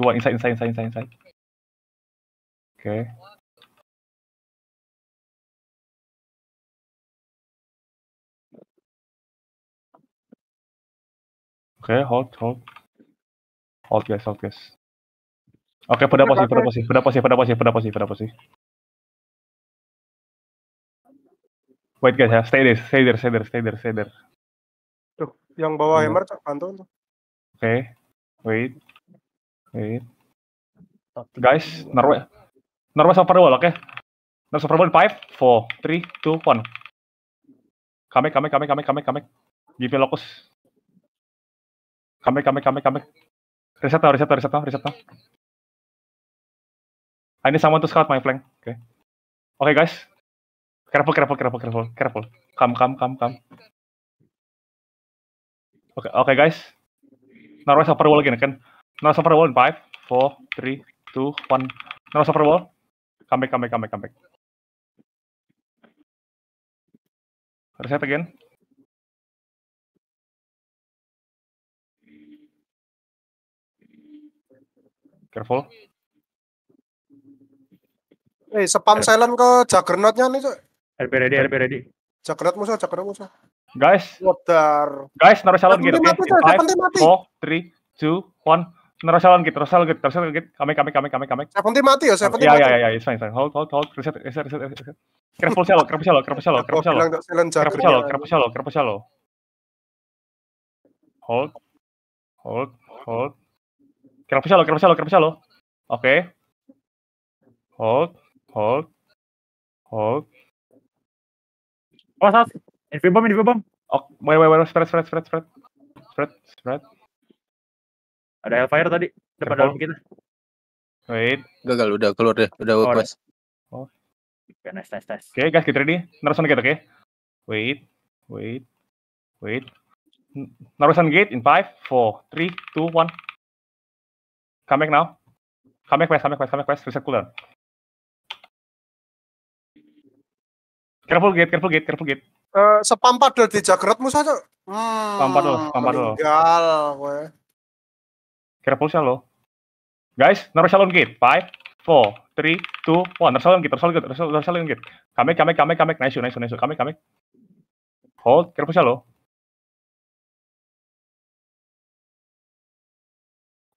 Keluar inside, inside, inside, inside, inside. Okay. okay, hold, hold. Hold guys, hold guys. Oke, okay, pada posisi, pada posisi, pada posisi, pada posisi, pada posisi, pada posisi. Wait guys ya, stay there, stay there, stay there, stay there, stay there. Tuh, yang bawa hmm. hammer terpantau tuh. Oke, okay. wait. Guys, Norway. Norway Super Bowl, oke? Okay? Norway Super Bowl 5, 4, 3, 2, 1. Kame, kame, kame, kame, kame, kame. Give me locus. Kame, kame, kame, kame. Reset now, reset now, reset now, reset now. I need someone to scout my flank. Oke. Okay. Oke, okay, guys. Careful, careful, careful, careful, careful. Come, come, come, come. Oke, okay, oke, okay, guys. Norway Super Bowl again, kan? Now suffer wall in 5, 4, 3, 2, 1. Now suffer wall. Come back, come back, come back, come back. Reset again. Careful. Eh, spam R eh. silent ke juggernautnya nih, Cok. RP ready, RP ready. Juggernaut musuh, Juggernaut musuh. Guys. Water. Guys, naruh silent gitu. Mati, mati, mati. 4, 3, 2, 1. Nerosal gitu, nerosal gitu, nerosal gitu, kami, kami, kami, kami, kami. penting mati ya, saya penting. Iya, ya? iya, iya, iya, iya, fine, fine. Hold, hold, hold, reset, reset, reset, reset. Careful shallow, careful shallow, careful shallow, careful shallow. Careful shallow, careful ya. shallow, careful shallow. Hold, hold, hold. Careful shallow, careful shallow, careful shallow. Oke. Hold, hold, hold. Awas, awas. Infibom, infibom. Oh, wait, wait, wait, spread, spread, spread, spread. Spread, spread. spread. Ada Hellfire tadi depan dalam kita. Wait. Gagal udah keluar deh, udah oh, pas. Oh. Oke, nice, nice, nice. Oke, okay, guys, kita ready. Narusan gate, oke? Okay? Wait, wait, wait. Narusan gate in 5, 4, 3, 2, 1. Come back now. Come back west, come back west, come back west. Reset cooldown. Careful gate, careful gate, careful gate. Uh, sepampat dari jagratmu saja. Hmm, pampat loh, pampat loh. Tinggal, gue. Careful shallow. Guys, narrow shallow gate. 5, 4, 3, 2, 1. Narrow shallow gate, narrow shallow gate, narrow shallow gate. Come back, come back, come back, come back. Nice, nice, nice. Come back, come back. Hold, careful shallow.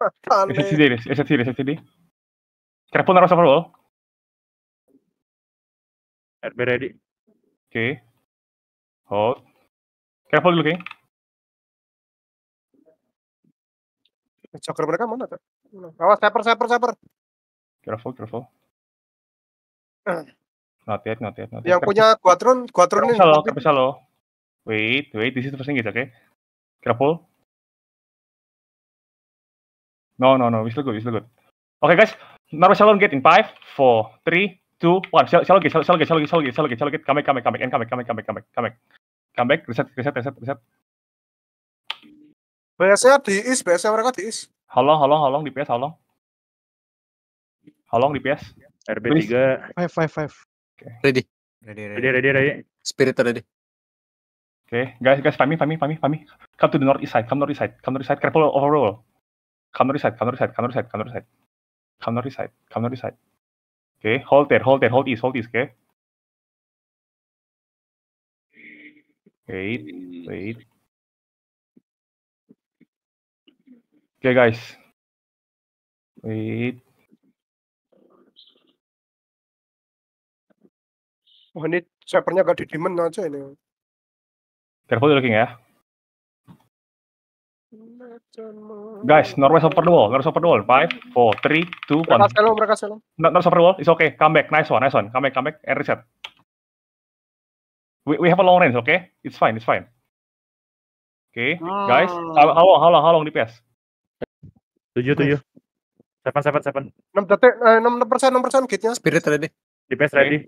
SCD, SCD, SCD. Careful narrow shallow. Be ready. Oke. Okay. Hold. Careful looking. Joker mereka mana tuh? Awas, saper, saper, saper. Careful, careful. Not yet, not yet, not yet. Yang punya Quadron, Quadron ini. Kalau bisa lo. Wait, wait, this is the first thing is okay. Careful. No, no, no, we still good, we still good. Okay guys, Marvel Shalom get in 5, 4, 3, 2, 1. Shalom get, Shalom get, Shalom get, Shalom get, Shalom get, Shalom get. Come back, come back, come back, come back, come back, come back, come back. Come back, reset, reset, reset, reset biasanya e di is biasanya e mereka di is Halong, halong, halong di PS halong, halong di PS RB3 five five five ready ready ready ready ready spirit ready oke okay. guys guys pami pami pami pami come to the north east side come north east side come north east side careful overall come north east side come north east side come north east side come north east side come north east side come north east side oke okay. hold there hold there hold east hold east oke okay. wait wait Okay, guys. Wait. Wah, oh, ini servernya gak di demon aja ini. Careful looking ya. Guys, Norway over the wall. Norway over wall. Five, four, three, two, one. Berkas hello, berkas hello. Not, not over wall. It's okay. Come back. Nice one, nice one. Come back, come back. And reset. We, we have a long range, okay? It's fine, it's fine. Okay, guys. Ah. How, how long, how long, how long DPS? tujuh tujuh seven seven seven enam detik eh, enam enam persen enam persen kitnya spirit ready DPS ready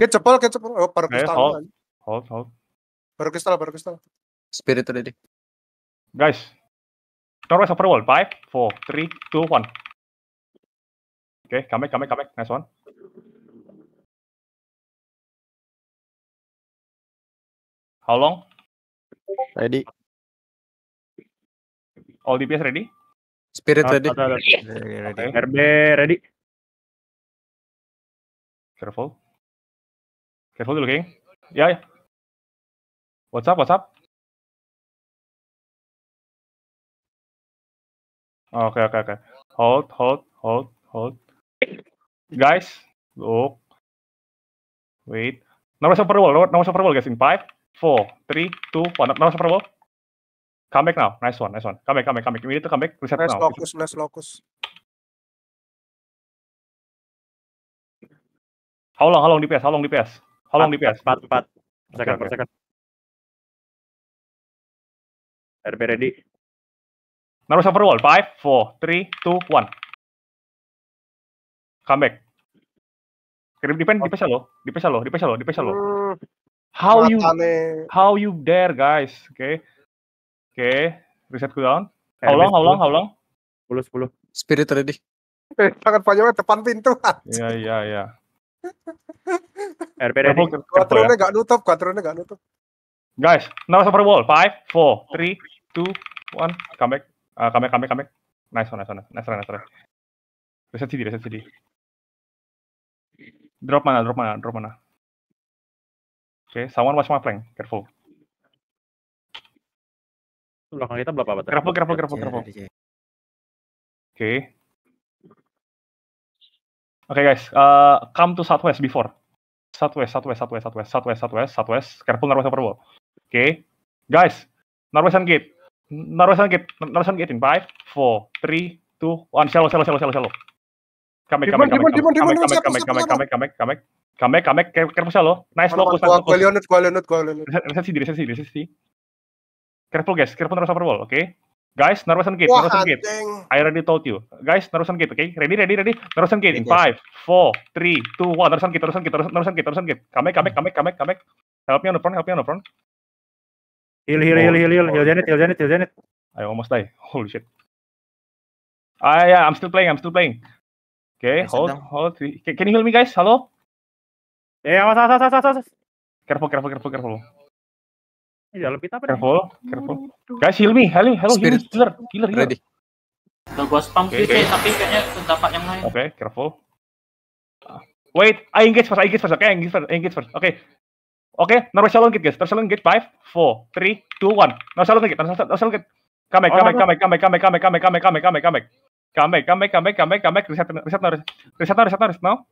kit cepol kit cepol oh baru kristal hold hold hold baru kristal baru kristal spirit ready guys Norway overworld five four three two one Okay, come back, come back, Next one. How long? Ready. All DPS ready? Spirit oh, ready. Ada, RB ready. Careful. Careful dulu, King. Ya, ya. What's up, what's up? Oke, okay, oke, okay, oke. Okay. Hold, hold, hold, hold. Guys, look. Wait. Nomor super Bowl, nomor super Bowl guys in 5, 4, 3, 2, 1. Nomor super Bowl comeback now. Nice one, nice one. comeback comeback comeback We need to comeback Reset nice now. locus, nice locus. How long, how long DPS? How long DPS? How long DPS? 4, 4. Second, okay, okay. second. RP ready. Naruh server wall. 5, 4, 3, 2, 1. Come back. Kirim defense, defense lo. Defense lo, defense lo, defense lo. Hmm. How you, how you dare guys, okay? Oke, okay. reset eh, cooldown. How long, how long, how long? 10, 10. Spirit ready. Eh, tangan panjangnya eh, depan pintu. Iya, iya, iya. RP ready. Kuatronnya nggak nutup, kuatronnya nggak nutup. Guys, now over wall. 5, 4, 3, 2, 1. Come back. Uh, come back, come back, come back. Nice one, nice one. Nice one, nice one. Reset CD, reset CD. Drop mana, drop mana, drop mana. Oke, Okay, someone watch my flank. Careful. Belakang kita berapa? Kerapok, kerapok, kerapok, kerapok. Oke. Oke guys, uh, come to Southwest before. Southwest, Southwest, Southwest, Southwest, Southwest, Southwest, Southwest. Kerapok, Norwest Upper Wall. Oke. Guys, Norwegian Gate. narwesan kit narwesan kit in 5, 4, 3, 2, 1. Shallow, shallow, shallow, shallow, shallow. Come back, come back, come back, come back, come back, come back, come back, come back, come back, come back, come back, back, come back, come back, come back, come back, come back, come back, come back, Careful guys, careful Narusan Wall, oke? Okay? Guys, Narusan kit, Narusan kit. I already told you. Guys, Narusan kit, oke? Okay? Ready, ready, ready? Narusan kit. Five, 5, 4, 3, 2, 1. Narusan kit, Narusan kit, Narusan kit, Narusan kit. Come back, come back, come back, come back, come back. Help me on the front, help me on the front. Heal, heal, heal, heal, heal, oh, heal Janet, heal Janet, heal Janet. I almost die. Holy shit. Ah, yeah, I'm still playing, I'm still playing. Okay, hold, hold. Can, you heal me guys? Hello? Yeah, awas, awas, awas, awas, awas. Careful, careful, careful, careful ya lebih pita apa? Careful, careful. Guys, heal me. Hello, hello, heal me. Healer, healer, healer. Ready. Udah gua spam okay, okay. tapi kayaknya dapat yang lain. Oke, okay, careful. Wait, I engage first, I engage first. Oke, okay, engage first, I engage first. Oke. Okay. Oke, okay, naruh shallow engage, guys. Naruh shallow engage. 5, 4, 3, 2, 1. Naruh shallow engage, kamek shallow engage. Come back, come back, come back, come back, come back, come back, come back, come back, come back, come back. Come back, come back, come back, come back, come back. Reset, reset, reset, reset, reset, reset now.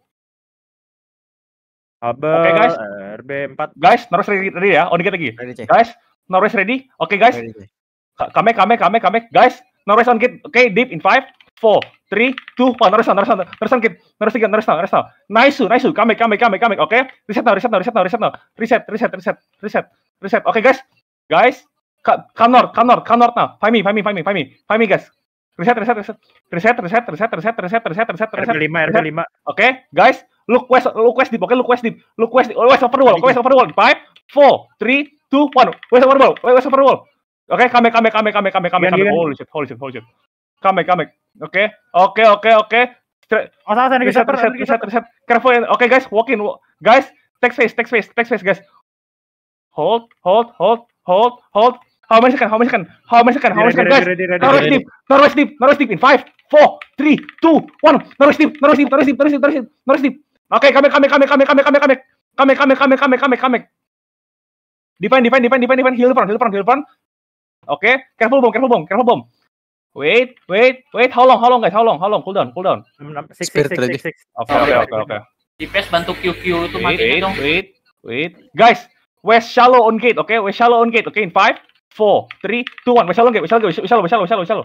Abel, Oke okay, guys. RB4. Guys, Norris ready, ready ya. Oh, dikit lagi. Ready, guys, Norris ready. Oke okay, guys. kame, kame, kame, kame. Guys, Norris on kit. Oke, okay, deep in 5, 4, 3, 2, 1. Norris on, Norris on, Norris on kit. Norris on kit, Norris on, Norris on. Nice, nice. Kame, kame, kame, kame. Oke, okay. reset now, reset now, reset now, reset now. Reset, reset, reset, reset, reset. Oke okay, guys. Guys, Kanor, Kanor, Kanor now. Find me, find me, find me, find me. Find me guys. Reset, reset, reset. Reset, reset, reset, reset, reset, reset, reset, reset. RB5, RB5. Oke, okay, guys. Look west, look west deep, okay? Look west deep, look west, oh, west over wall, okay? West over wall. Five, four, three, two, one. West over wall, west over wall. Oke, okay, kame, kame, kame, kame, kame, kame, kame. Holy shit, holy shit, holy shit. Kame, kame. Oke, oke, oke, oke. Masalah reset, reset, reset, reset. Careful. Oke eh, okay, guys, walk in, guys. text face text face text face guys. Hold, hold, hold, hold, hold. How many second? How many second? How many second? How many second, guys? Norwest deep, Norwest deep, Norwest deep. In five, four, three, two, one. Norwest deep, Norwest deep, Norwest deep, Norwest deep, Norwest deep, Norwest deep. Oke, kami, kami, kami, kami, kami, kami, kami, kami, kami, kami, kami, kami, kami, Defend, defend, defend, defend, defend, heal front, heal front, heal front. Oke, okay. careful bomb, careful bomb, careful bomb. Wait, wait, wait. How long, how long guys? How long, how long? Cool down, cool down. Six, six, six, Oke, oke, oke, oke. Defense bantu QQ itu mati dong. Wait, wait, guys. West shallow on gate, oke? Okay? West shallow on gate, oke? Okay? In five, four, three, two, one. West shallow on gate, west shallow, west shallow, west shallow, west shallow.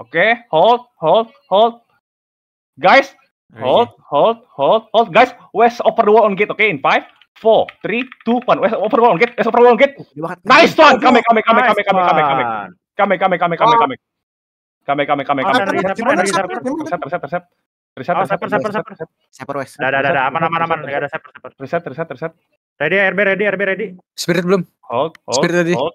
Oke, okay, hold, hold, hold. Guys, oh, iya. hold, hold, hold, hold. Guys, West over the wall on gate. Oke, okay, in 5, 4, 3, 2, 1. West over the wall on gate. West over the wall on gate. Oh, nice one. Kame, kame, kame, kame, kame, kame, kame. Kame, kame, kame, kame, kame. Kame kame kame kame. Reset reset reset. Reset reset reset reset. Oh, saper wes. Dah dah dah aman aman aman enggak ada saper saper. Reset reset reset. Ready RB ready RB ready. Spirit belum? Hold hold. Hold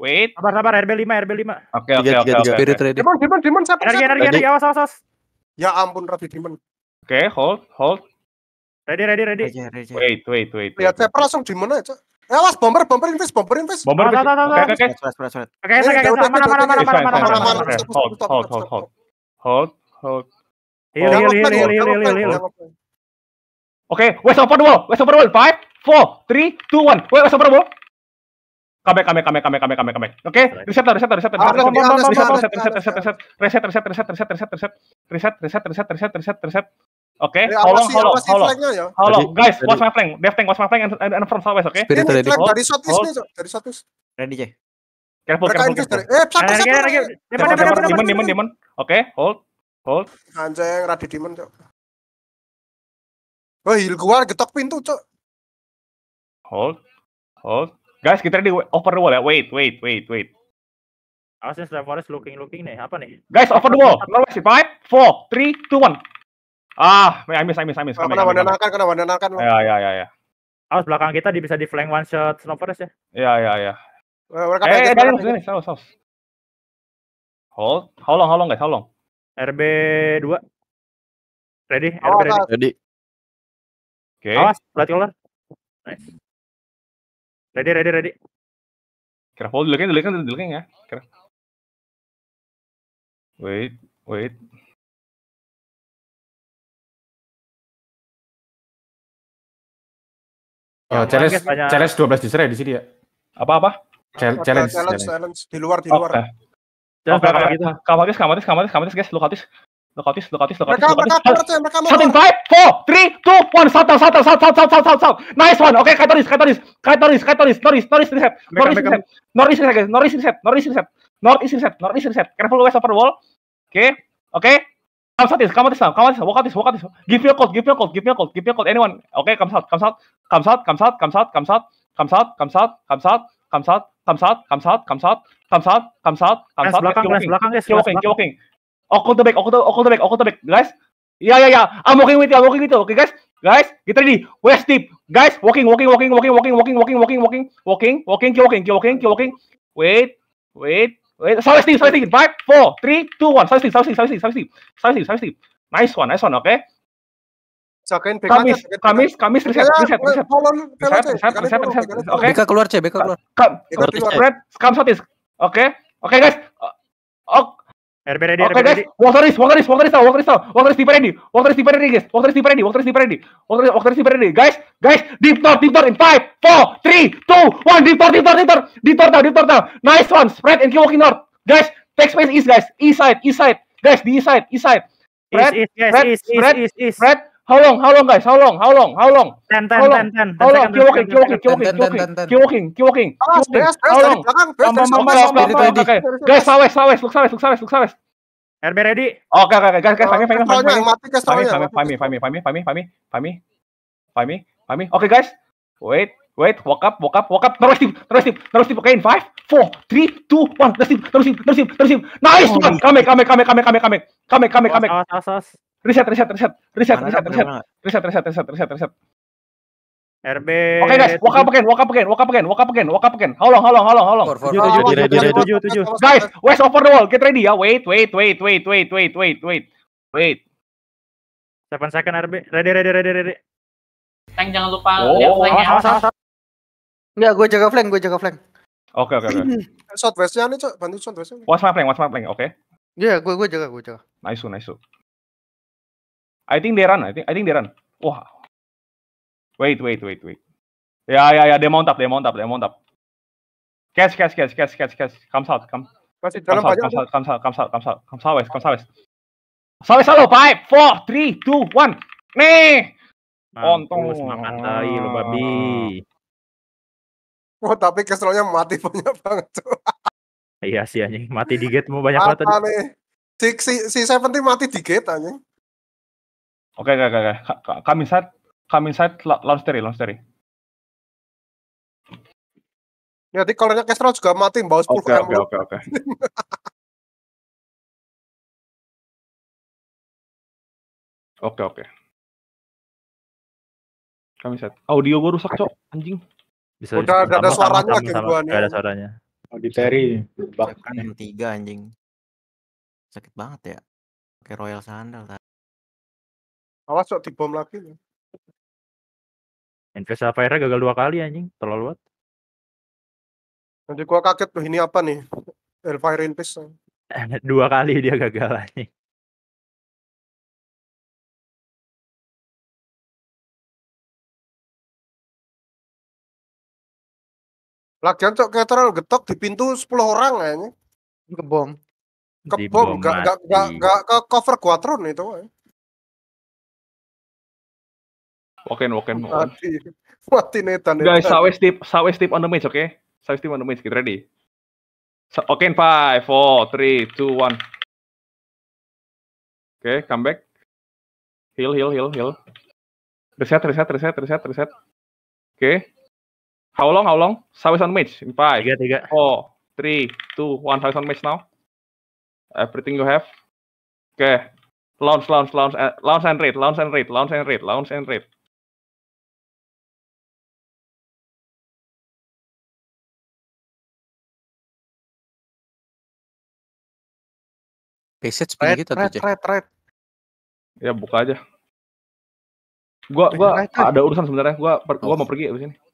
Wait. Sabar sabar RB 5 RB 5. Oke oke oke oke. Spirit ready. Demon demon demon siapa? Energi energi energi awas awas awas. Ya ampun Rafi Demon. Oke, okay, hold hold. Ready ready ready. Ready, Wait wait wait. Lihat saya langsung demon aja. Awas ya, bomber bomber invest bomber invest. Bomber. Oke oke oke. Oke oke oke. Aman aman aman aman aman aman. Hold hold hold hold. Hold hold. Heal heal heal heal heal heal. Oke, west over the wall, west over the wall. 5 4 3 2 1. West over the Kamek, kamek, kamek, kamek, kamek, kamek, kamek. oke reset lah reset reset reset reset reset reset reset reset reset reset reset reset reset reset reset reset reset reset reset oke tolong, tolong, tolong, tolong, guys watch my flank dev tank watch my flank and, and from southwest oke Ini flank dari shotwist nih dari shotwist ready cek careful careful careful eh satu satu depan depan demon demon demon oke hold hold anjing radi demon cok Wah, heal gua getok pintu, Cok. Hold. Hold. Guys, kita di over the wall ya. Wait, wait, wait, wait. Awasin ya, Steph Forest looking looking nih. Apa nih? Guys, over the wall. No waste. Five, four, three, two, one. Ah, I miss, I miss, I miss. Kena wandanakan, kena wandanakan. Ya, ya, ya, ya. Awas belakang kita bisa di flank one shot Snow Forest ya. Ya, ya, ya. Eh, eh, dari sini, saus, saus. Hold. How long, how long guys, how long? RB 2. Ready? RB ready. Ready. Okay. Awas, flat color. Nice. Ready, ready, ready. Kira follow dulu kan, dulu kan, dulu kan ya. Kira. Wait, wait. Oh, challenge, banyak... challenge 12 diserah di sini ya? Apa-apa? Challenge, challenge, challenge, challenge. Di luar, di oh, luar. Okay. Eh. Jangan oh, kamu kamatis, kamu kamatis, guys, Lu habis. Lokotis, lokotis, lokotis. Mereka, mereka mereka five, four, three, two, one. Satu, satu, satu, satu, satu, satu, satu. Nice one. Oke, okay, Kaitoris, Kaitoris, Kaitoris, Kaitoris, reset, kaitoris, reset, kaitoris, reset, kaitoris, reset, kaitoris, reset, Norris reset, over wall. Oke, oke. Comes out, comes out, comes out, walk out, walk out. Give me a call, give me a call, give me a call, give me a call. Anyone? Oke, okay, comes out, comes out, comes out, comes out, comes out, comes out, comes out, comes out, comes out, comes out, comes out, comes out, out, out, out, out. Belakang, belakang, belakang, belakang, belakang. Occult the back, occult the, occult the back, occult the back, guys. Ya, ya, ya. I'm walking with you, I'm walking with you. Oke, okay, guys. Guys, get ready. West deep. Guys, walking, walking, walking, walking, walking, walking, walking, walking, walking, walking, walking, keep walking, keep walking, keep walking. Wait, wait, wait. Sorry, Steve, sorry, Steve. Five, four, three, two, one. Sorry, Steve, sorry, Steve, sorry, Steve, sorry, Steve. Sorry, Steve, sorry, Steve. Nice one, nice one. Oke. Okay? Kamis, Kamis, Kamis, reset, reset, reset, reset, reset, reset, reset, oke. Beka keluar, C, Beka keluar. Kamis, Kamis, Kamis, Oke, oke guys. Oke, RB ready, okay, RB guys. ready. Walker is, Walker is, Walker is Walker is Walker is ready. Walker is ready, guys. Walker is deeper ready, Walker is deeper ready. Walker is, Walker is ready. Guys, guys, deep north, deep north in 5, 4, 3, 2, 1. Deep north, deep deep Deep now, deep now. Nice one. Spread and keep walking north. Guys, take space east, guys. East side, east side. Guys, the east side, east side. Spread, east, east, spread, east, spread, east, east, spread, east. spread. How long? How long, guys? How long? How long? How long? Ten, ten, ten, ten. How long? Keep walking, keep walking, keep walking, keep walking, keep walking. Awas, beres, How long? belakang. Beres dari sombong, sombong. Guys, sawes, sawes, look sawes, look sawes, look sawes. RB ready? Oke, oke, oke. Guys, guys, guys, guys, guys, guys, guys, guys, guys, guys, guys, guys, guys, guys, Oke, guys. Wait, wait, walk up, walk up, walk up. Terus guys, terus guys, terus guys, guys, in guys, guys, guys, guys, guys, Terus guys, terus guys, terus guys, terus guys, Nice one. Kame, kame, kame, kame, kame, kame. Kame, kame, kame. guys, guys, awas. Riset, riset, riset, riset, riset, riset, riset, riset, riset, riset, riset. RB. Oke guys, up again, up again, up again, up again, up again. How long, how long, how long, how long? Tujuh, tujuh, tujuh, Guys, west over the wall, get ready ya. Wait, wait, wait, wait, wait, wait, wait, wait, wait. Seven second RB, ready, ready, ready, ready. Tank jangan lupa oh, lihat flanknya. ya. gue jaga flank, gue jaga flank. Oke, oke, oke. Shot westnya nih, bantu shot westnya. Watch my flank, watch my flank, oke. Iya, gue gue jaga, gue jaga. Nice, nice. I think they run. I think I think they run. Wah. Wait, wait, wait, wait. Ya, ya, ya. They mount up. They mount up. They mount up. Cash, cash, cash, cash, cash, cash. Come out. Come. Come out. Come out. Come out. Come out. Come out. Come out. come Comes out. West. salo. Five, four, three, two, one. Nih. Untung. Makan tay lo babi. Oh, tapi keselnya mati banyak banget tuh. iya sih anjing, mati di gate mau banyak banget tadi. Si si si Seventy mati di gate anjing. Oke, oke, oke. kami inside, kami inside, launch theory, launch theory. Ya, nanti kalau Kestrel juga mati, bawa 10 Oke, oke, oke, oke. Oke, oke. Kami set. Audio gua rusak, Cok. Anjing. Bisa Udah ada, ada suaranya lagi gua nih. ada suaranya. Auditory bahkan yang tiga anjing. Sakit banget ya. Kayak Royal Sandal tadi. Awas kok dibom lagi. Ya. Invest Sapphire gagal dua kali anjing, terlalu banget. Nanti gua kaget tuh ini apa nih? Elfire Invest. dua kali dia gagal anjing. Lagian cok kayak terlalu getok di pintu sepuluh orang kayaknya. Kebom. Kebom, gak, gak, gak, gak, ke cover kuatron itu. Kayaknya. Woken, woken, woken. Mati netan. Guys, sawes tip, sawes tip on the match, oke? Okay? Sawes tip on the match, get ready. So, oke, okay, 5, 4, 3, 2, 1. Oke, okay, come back. Heal, heal, heal, heal. Reset, reset, reset, reset, reset. Oke. Okay. How long, how long? Sawes on the match. 5, 3, 3. 4, 3, 2, 1. Sawes on match now. Everything you have. Oke. Okay. Launch, launch, launch, launch and rate, launch and rate, launch and rate, launch and rate. Passage gitu kita tuh. Red, red, Ya buka aja. Gua gua ada urusan sebenarnya. Gua per, gua oh. mau pergi abis ini.